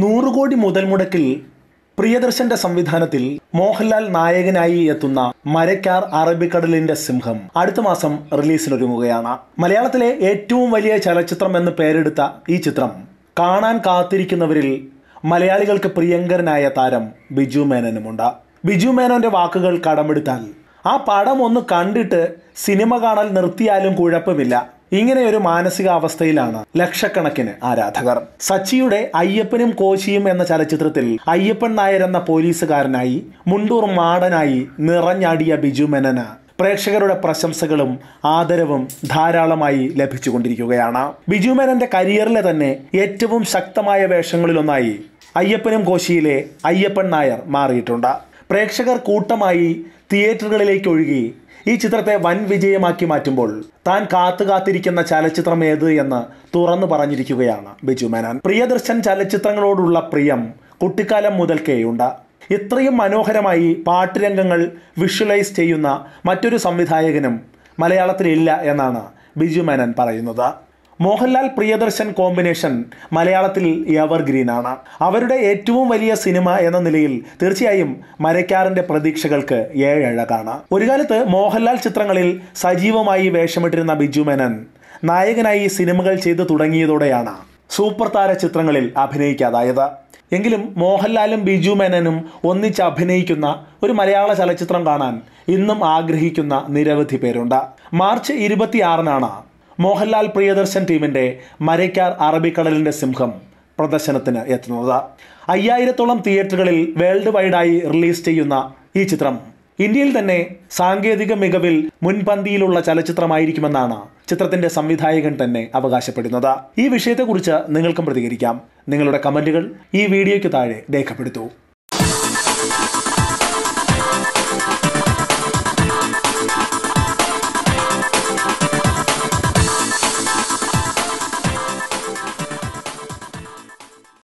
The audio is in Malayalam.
നൂറ് കോടി മുതൽ മുടക്കിൽ പ്രിയദർശന്റെ സംവിധാനത്തിൽ മോഹൻലാൽ നായകനായി എത്തുന്ന മരക്കാർ അറബിക്കടലിന്റെ സിംഹം അടുത്ത മാസം റിലീസിനൊരുങ്ങുകയാണ് മലയാളത്തിലെ ഏറ്റവും വലിയ ചലച്ചിത്രം എന്ന് പേരെടുത്ത ഈ ചിത്രം കാണാൻ കാത്തിരിക്കുന്നവരിൽ മലയാളികൾക്ക് പ്രിയങ്കരനായ താരം ബിജു മേനനുമുണ്ട് ബിജു മേനോന്റെ വാക്കുകൾ കടമെടുത്താൽ ആ പടം ഒന്ന് കണ്ടിട്ട് സിനിമ കാണൽ നിർത്തിയാലും കുഴപ്പമില്ല ഇങ്ങനെ ഒരു മാനസികാവസ്ഥയിലാണ് ലക്ഷക്കണക്കിന് ആരാധകർ സച്ചിയുടെ അയ്യപ്പനും കോശിയും എന്ന ചലച്ചിത്രത്തിൽ അയ്യപ്പൻ നായർ എന്ന പോലീസുകാരനായി മുണ്ടൂർ മാടനായി നിറഞ്ഞാടിയ ബിജു മേനന് പ്രേക്ഷകരുടെ പ്രശംസകളും ആദരവും ധാരാളമായി ലഭിച്ചുകൊണ്ടിരിക്കുകയാണ് ബിജു മേനന്റെ കരിയറിലെ തന്നെ ഏറ്റവും ശക്തമായ വേഷങ്ങളിലൊന്നായി അയ്യപ്പനും കോശിയിലെ അയ്യപ്പൻ നായർ മാറിയിട്ടുണ്ട് പ്രേക്ഷകർ കൂട്ടമായി തിയേറ്ററുകളിലേക്ക് ഒഴുകി ഈ ചിത്രത്തെ വൻ വിജയമാക്കി മാറ്റുമ്പോൾ താൻ കാത്തു കാത്തിരിക്കുന്ന ചലച്ചിത്രം ഏത് എന്ന് തുറന്നു പറഞ്ഞിരിക്കുകയാണ് ബിജു മേനോൻ പ്രിയദർശൻ ചലച്ചിത്രങ്ങളോടുള്ള പ്രിയം കുട്ടിക്കാലം മുതൽക്കേ ഉണ്ട് ഇത്രയും മനോഹരമായി പാട്ടുരംഗങ്ങൾ വിഷ്വലൈസ് ചെയ്യുന്ന മറ്റൊരു സംവിധായകനും മലയാളത്തിലില്ല എന്നാണ് ബിജു മേനൻ പറയുന്നത് മോഹൻലാൽ പ്രിയദർശൻ കോമ്പിനേഷൻ മലയാളത്തിൽ ആണ് അവരുടെ ഏറ്റവും വലിയ സിനിമ എന്ന നിലയിൽ തീർച്ചയായും മരക്കാറിന്റെ പ്രതീക്ഷകൾക്ക് ഏഴഴകാണ് ഒരു കാലത്ത് മോഹൻലാൽ ചിത്രങ്ങളിൽ സജീവമായി വേഷമിട്ടിരുന്ന ബിജു മേനൻ നായകനായി സിനിമകൾ ചെയ്തു തുടങ്ങിയതോടെയാണ് സൂപ്പർ താര ചിത്രങ്ങളിൽ അഭിനയിക്കാതായത് എങ്കിലും മോഹൻലാലും ബിജു മേനനും ഒന്നിച്ച് അഭിനയിക്കുന്ന ഒരു മലയാള ചലച്ചിത്രം കാണാൻ ഇന്നും ആഗ്രഹിക്കുന്ന നിരവധി പേരുണ്ട് മാർച്ച് ഇരുപത്തിയാറിനാണ് മോഹൻലാൽ പ്രിയദർശൻ ടീമിന്റെ മരയ്ക്കാർ അറബിക്കടലിന്റെ സിംഹം പ്രദർശനത്തിന് എത്തുന്നത് അയ്യായിരത്തോളം തിയേറ്ററുകളിൽ വേൾഡ് വൈഡായി റിലീസ് ചെയ്യുന്ന ഈ ചിത്രം ഇന്ത്യയിൽ തന്നെ സാങ്കേതിക മികവിൽ മുൻപന്തിയിലുള്ള ചലച്ചിത്രമായിരിക്കുമെന്നാണ് ചിത്രത്തിന്റെ സംവിധായകൻ തന്നെ അവകാശപ്പെടുന്നത് ഈ വിഷയത്തെക്കുറിച്ച് നിങ്ങൾക്കും പ്രതികരിക്കാം നിങ്ങളുടെ കമന്റുകൾ ഈ വീഡിയോയ്ക്ക് താഴെ രേഖപ്പെടുത്തൂ